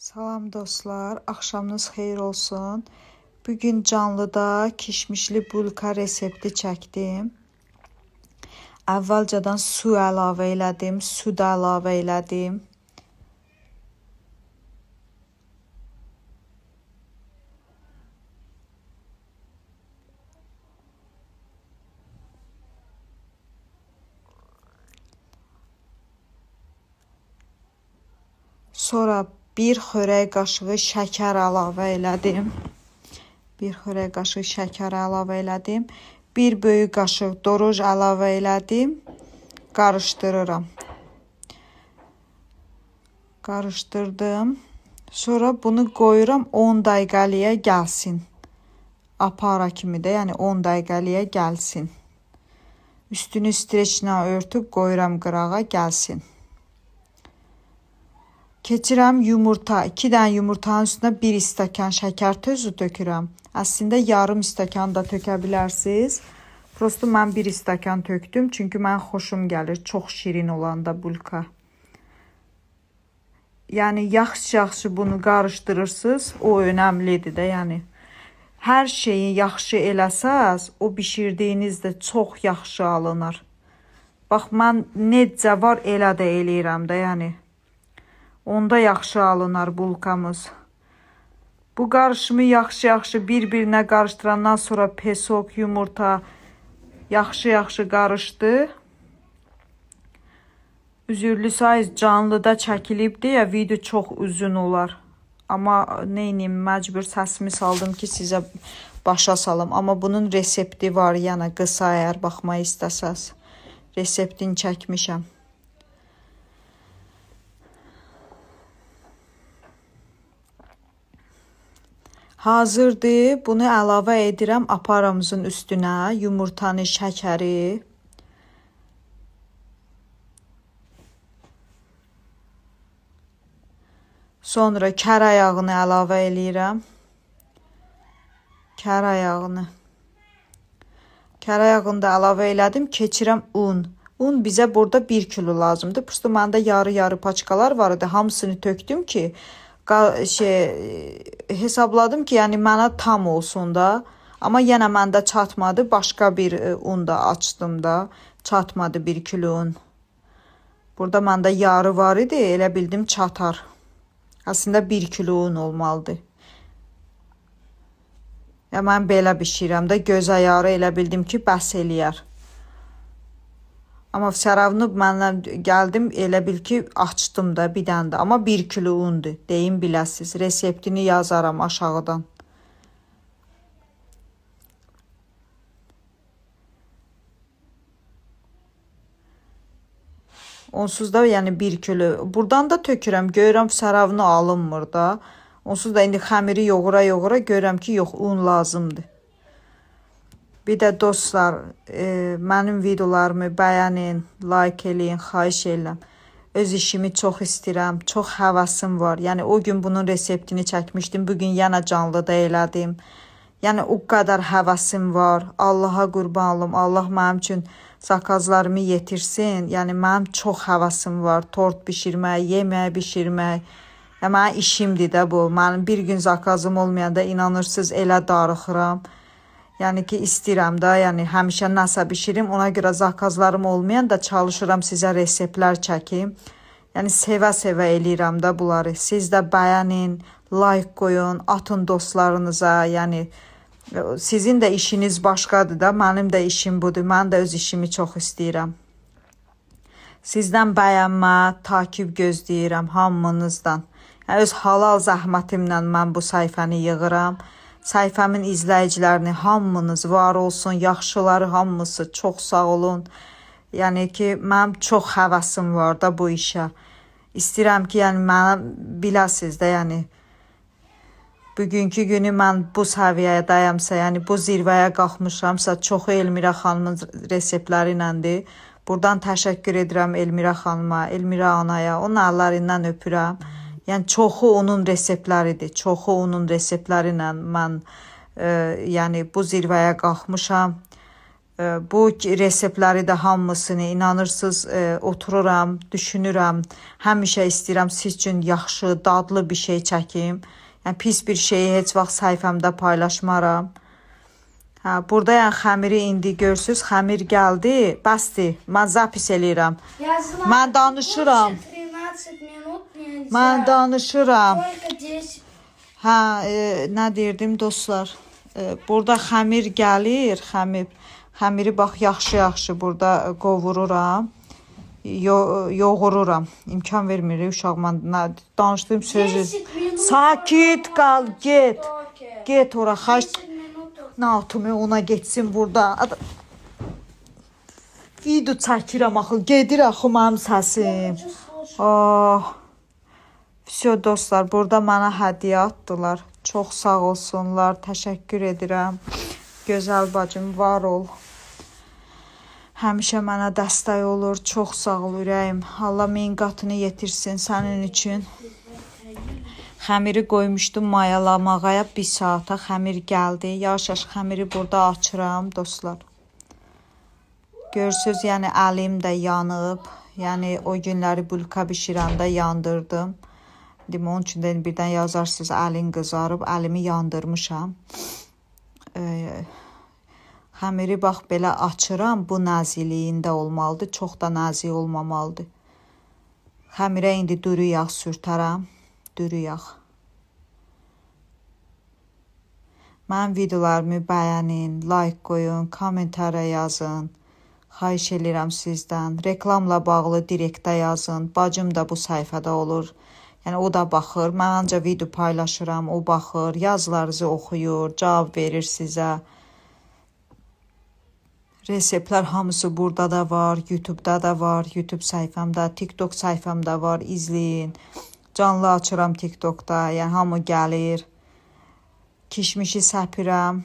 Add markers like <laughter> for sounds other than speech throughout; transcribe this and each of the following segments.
Salam dostlar, axşamınız xeyir olsun. Bu gün canlıda kişmişli bulka resepti çəkdim. Əvvəlcədən su əlavə elədim, su da əlavə elədim. Sonra bir xörək qaşığı şəkər əlavə elədim. Bir xörək qaşığı şəkər əlavə elədim. Bir böyük qaşıq doruj əlavə elədim. Qarışdırıram. Qarışdırdım. Sonra bunu qoyuram 10 dəqiqəliyə gəlsin. Apara kimi də, yəni 10 dəqiqəliyə gəlsin. Üstünü streçlə örtüb qoyuram qırağa gəlsin. Keçirəm yumurta. 2 dənə yumurtanın üstünə 1 stəkan şəkər tozu tökürəm. Əslində yarım stəkan da tökə bilərsiniz. Prosto mən 1 stəkan tökdüm, çünki mən xoşum gəlir çox şirin olanda bulka. Yəni yaxşı-yaxşı bunu qarışdırırsınız, o önəmlidir də, yəni hər şeyi yaxşı eləsəz, o bişirdiyiniz də çox yaxşı alınır. Bax mən necə var elə də eləyirəm də, yəni Onda yaxşı alınar bulkamız. Bu qarışımı yaxşı-yaxşı bir-birinə qarışdırandan sonra pesok, yumurta yaxşı-yaxşı qarışdı. Üzürlü sayız canlıda çəkilibdi ya, video çox uzun olar. Amma neynim, məcbur səsimi saldım ki, sizə başa salım. Amma bunun resepti var, yəni qısa əgər baxmaq istəsəz. Reseptini çəkmişəm. hazırdır. Bunu əlavə edirəm aparamızın üstünə yumurtanı, şəkəri. Sonra kər ayağını əlavə eləyirəm. Kər ayağını. Kər ayağını da əlavə elədim. Keçirəm un. Un bizə burada 1 kilo lazımdır. Prosto məndə yarı-yarı paçkalar var idi. Hamısını tökdüm ki, şey e, hesabladım ki, yəni mənə tam olsun da. Amma yenə məndə çatmadı. Başqa bir e, un da açdım da, çatmadı 1 kilo un. Burada məndə yarı var idi, elə bildim çatar. Əslində 1 kilo un olmalıdı. Ya mən belə bişirəm də göz ayarı elə bildim ki, bəs eləyər. Amma şərabını məndən gəldim, elə bil ki, açdım da bir dənə də, amma 1 kilo undur. Deyin biləsiz, reseptini yazaram aşağıdan. Onsuz da yəni 1 kilo. Burdan da tökürəm, görürəm şərabını alınmır da. Onsuz da indi xəmiri yoğura-yoğura görürəm ki, yox, un lazımdır. Bir də dostlar, e, mənim videolarımı bəyənin, like eləyin, xahiş edirəm. Öz işimi çox istəyirəm, çox həvəsim var. Yəni o gün bunun reseptini çəkmişdim, bu gün yenə canlıda elədim. Yəni o qədər həvəsim var. Allaha qurban olum. Allah mənim üçün zakazlarımı yetirsin. Yəni mənim çox həvəsim var. Tort bişirmək, yemək bişirmək. Yəni mənim işimdir də bu. Mənim bir gün zakazım olmayanda inanırsız elə darıxıram. Yəni ki, istəyirəm də, yəni həmişə nəsə bişirim, ona görə zakazlarım olmayan da çalışıram sizə reseptlər çəkim. Yəni sevə-sevə eləyirəm də bunları. Siz də bəyənin, like qoyun, atın dostlarınıza. Yəni e, sizin də işiniz başqadır da, mənim də işim budur. Mən də öz işimi çox istəyirəm. Sizdən bəyənmə, takip gözləyirəm hamınızdan. Yəni öz halal zəhmətimlə mən bu səhifəni yığıram. Səhifəmin izləyicilərini hamınız var olsun, yaxşıları hamısı çox sağ olun. Yəni ki, mənim çox həvəsim var da bu işə. İstəyirəm ki, yəni mənə biləsiz də, yəni bugünkü günü mən bu səviyyədəyəmsə, yəni bu zirvəyə qalxmışamsa, çoxu Elmira xanımın reseptləri iləndir. Burdan təşəkkür edirəm Elmira xanıma, Elmira anaya, onun əllərindən öpürəm. Yəni çoxu onun reseptləridir. Çoxu onun reseptləri ilə mən e, yəni bu zirvəyə qalxmışam. E, bu reseptləri də hamısını inanırsınız e, otururam, düşünürəm. Həmişə istəyirəm siz üçün yaxşı, dadlı bir şey çəkim. Yəni pis bir şeyi heç vaxt səhifəmdə paylaşmaram. Hə, burada yəni xəmiri indi görürsüz, xəmir gəldi. Bəsdir. Mən zapis eləyirəm. Yazılar. Mən danışıram. Yazılar. Mən danışıram. Hə, e, nə deyirdim dostlar? E, burada xəmir gəlir, xəmir. Xəmiri bax yaxşı-yaxşı burada qovururam. Yo yoğururam. İmkan vermir uşaq mən nə danışdım sözü. Sakit qal, get. Get ora xaç. Natumu ona getsin burada. Video çəkirəm axı, gedir axı mənim səsim. Ah. Oh. Vəsio dostlar, burada mənə hədiyyə atdılar. Çox sağ olsunlar. Təşəkkür edirəm. Gözəl bacım, var ol. Həmişə mənə dəstək olur. Çox sağ ol ürəyim. Allah min qatını yetirsin sənin üçün. Xəmiri qoymuşdum mayalamağa. 1 saata xəmir gəldi. Yavaş-yavaş xəmiri burada açıram, dostlar. Görürsüz, yəni əlim də yanıb. Yəni o günləri bulka bişirəndə yandırdım. Demə onun üçün də yəni birdən yazarsınız əlim qızarıb, əlimi yandırmışam. E, xəmiri bax belə açıram, bu naziliyində olmalıdır, çox da nazik olmamalıdır. Xəmirə indi dürü yağ sürtərəm, dürü yağ. Mənim videolarımı bəyənin, like qoyun, kommentara yazın. Xahiş edirəm sizdən. Reklamla bağlı direktə yazın. Bacım da bu səhifədə olur. Yəni o da baxır, mən ancaq video paylaşıram, o baxır, yazılarınızı oxuyur, cavab verir sizə. Reseptlər hamısı burada da var, YouTube-da da var, YouTube səhifəmdə, TikTok səhifəmdə var, izləyin. Canlı açıram TikTok-da, yəni hamı gəlir. Kişmişi səpirəm.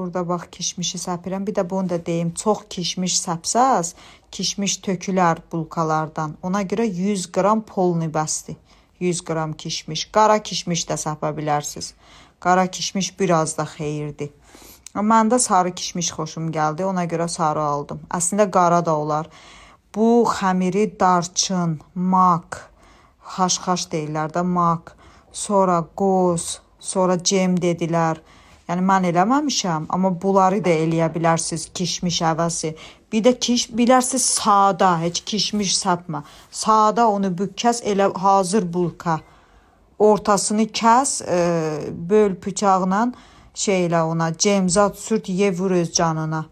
Burada bax kişmişi səpirəm. Bir də bunu da deyim, çox kişmiş səpsəz, kişmiş tökülər bulkalardan. Ona görə 100 qram polni bəsdir. 100 qram kişmiş. Qara kişmiş də səpə bilərsiniz. Qara kişmiş biraz da xeyirdir. Mən də sarı kişmiş xoşum gəldi. Ona görə sarı aldım. Əslində qara da olar. Bu xəmiri darçın, mak, xaş-xaş deyirlər də mak, sonra qoz, sonra cem dedilər. Yəni mən eləməmişəm, amma bunları da eləyə bilərsiz, kişmiş əvəzi. Bir də kiş bilərsiz sadə, heç kişmiş satma. Sadə onu bük kəs elə hazır bulka. Ortasını kəs, e, böl bıçaqla şey elə ona, cemzat sürt, ye vur öz canına.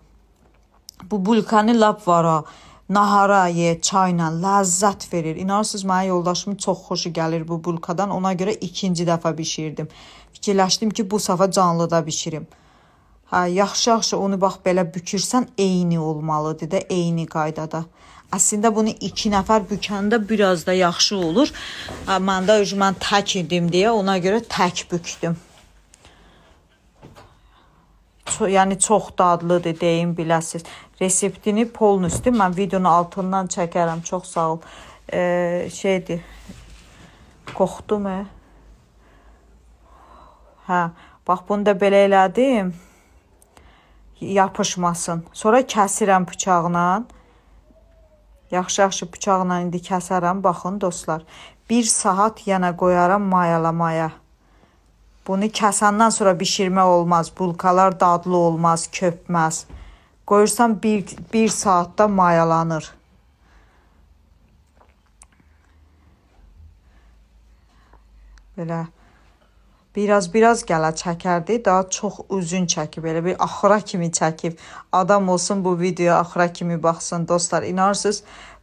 Bu bulkanı lap var ha nahara ye, çayla ləzzət verir. İnanırsınız, mənim yoldaşımın çox xoşu gəlir bu bulkadan. Ona görə ikinci dəfə bişirdim. Fikirləşdim ki, bu safa canlı da bişirim. Hə, yaxşı-yaxşı onu bax belə bükürsən, eyni olmalıdır da, eyni qaydada. Əslində bunu 2 nəfər bükəndə biraz da yaxşı olur. Hə, mən də mən tək idim deyə ona görə tək bükdüm. Ço yəni çox dadlıdır deyim biləsiz. Reseptini polun üstü mən videonun altından çəkərəm. Çox sağ ol. Ee, şeydir. Qoxdum. E? Hə, bax bunu da belə elədim. Yapışmasın. Sonra kəsirəm bıçaqla. Yaxşı-yaxşı bıçaqla indi kəsərəm. Baxın dostlar. 1 saat yana qoyaram mayalamaya. Bunu kəsəndən sonra bişirmə olmaz. Bulkalar dadlı olmaz, köpməz. Qoyursan 1 1 saatda mayalanır. Belə Biraz-biraz gələ çəkərdi, daha çox uzun çəkib, elə bir axıra kimi çəkib. Adam olsun bu video axıra kimi baxsın dostlar. İnarsınız,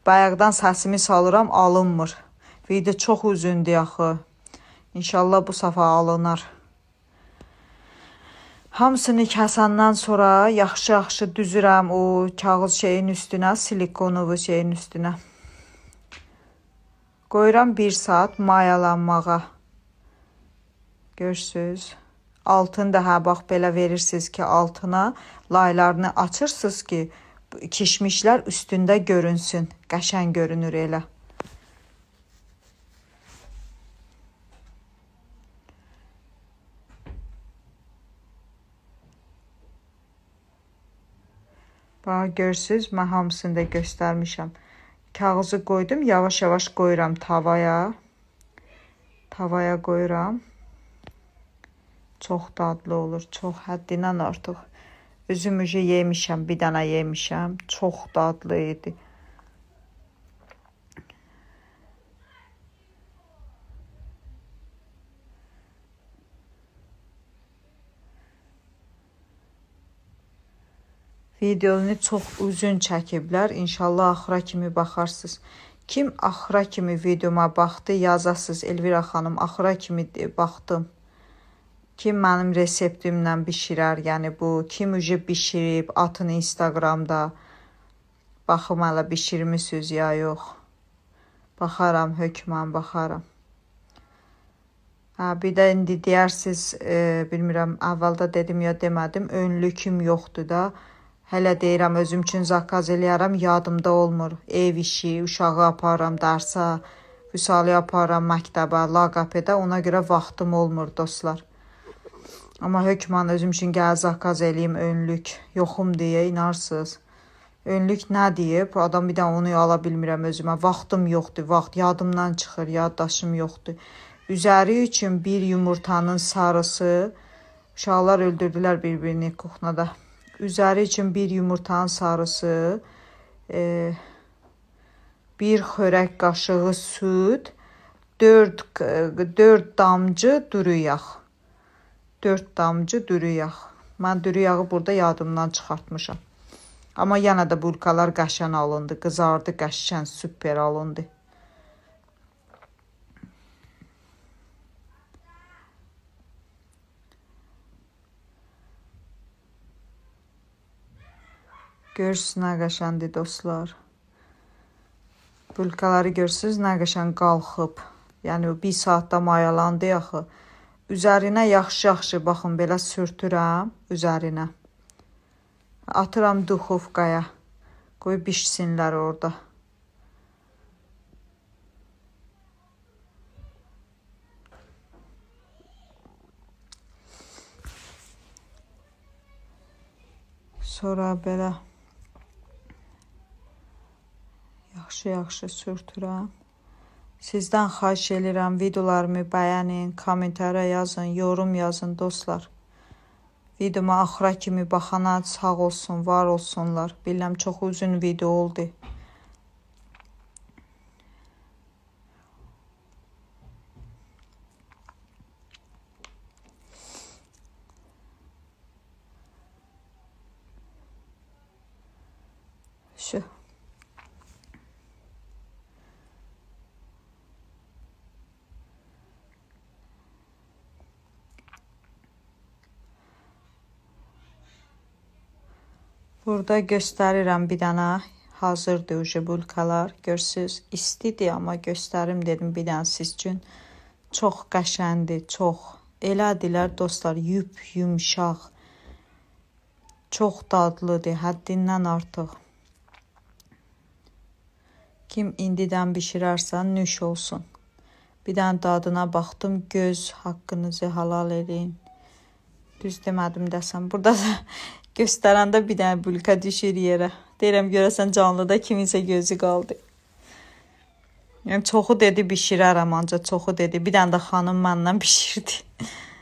bayaqdan səsimi salıram, alınmır. Video çox uzundur axı. İnşallah bu səfə alınar. Hamısını kəsəndən sonra yaxşı-yaxşı düzürəm o kağız şeyin üstünə, silikonovu şeyin üstünə. Qoyuram 1 saat mayalanmağa. Görsüz. Altın da hə bax belə verirsiniz ki, altına laylarını açırsınız ki, kişmişlər üstündə görünsün. Qəşəng görünür elə. Bax görürsüz, mən hamısını da göstərmişəm. Kağızı qoydum, yavaş-yavaş qoyuram tavaya. Tavaya qoyuram. Çox dadlı olur, çox həddindən artıq. Üzüm üzü yemişəm, bir dənə yemişəm. Çox dadlı idi. Videonu çox uzun çəkiblər. İnşallah axıra kimi baxarsınız. Kim axıra kimi videoma baxdı, yazasınız. Elvira xanım axıra kimi baxdım kim mənim reseptimlə bişirər, yəni bu kim uje bişirib, atın Instagramda. Baxım hələ bişirmisiniz ya yox. Baxaram hökmən baxaram. Hə, bir də indi deyərsiz, e, bilmirəm, əvvəldə dedim ya demədim, önlüküm yoxdur da. Hələ deyirəm özüm üçün zakaz eləyərəm, yadımda olmur. Ev işi, uşağı aparıram dərsə, Vüsalı aparıram məktəbə, laqapedə, ona görə vaxtım olmur dostlar. Amma hökman özüm üçün gəl-zaqqaz eləyim önlük, yoxum deyə inarsız. Önlük nə deyib? Adam bir də onu ala bilmirəm özümə. Vaxtım yoxdur, vaxt yadımdan çıxır, yaddaşım yoxdur. Üzəri üçün bir yumurtanın sarısı uşaqlar öldürdülər bir-birini kuxnada. Üzəri üçün bir yumurtanın sarısı, e, bir xörək qaşığı süd, 4 4 damcı duru yağ. 4 damcı dürü yağ. Mən dürü yağı burada yadımdan çıxartmışam. Amma yenə də bulkalar qəşən alındı, qızardı, qəşən super alındı. Görsünüz nə qəşəndir dostlar. Bulkaları görsünüz nə qəşən qalxıb. Yəni 1 saatda mayalandı axı. Üzərinə yaxşı-yaxşı baxın belə sürtürəm üzərinə. Atıram duxovkaya. Qoy bişsinlər orada. Sonra belə yaxşı-yaxşı sürtürəm. Sizdən xahiş edirəm videolarımı bəyənin, kommentara yazın, yorum yazın dostlar. Videoma axıra kimi baxana sağ olsun, var olsunlar. Bilirəm çox uzun video oldu. Burada göstərirəm bir dənə hazırdır jibulkalar. Görsüz, istidir, amma göstərim dedim bir dənə siz üçün. Çox qəşəndir, çox. Elədilər dostlar, yüb yumşaq. Çox dadlıdır, həddindən artıq. Kim indidən bişirərsə, nüş olsun. Bir dənə dadına baxdım, göz haqqınızı halal edin. Düz demədim dəsəm. Burada da Göstərəndə bir dənə bülka düşür yerə. Deyirəm görəsən canlıda kiminsə gözü qaldı. Yəni çoxu dedi bişirərəm ancaq çoxu dedi. Bir dənə də xanım məndən bişirdi. <laughs>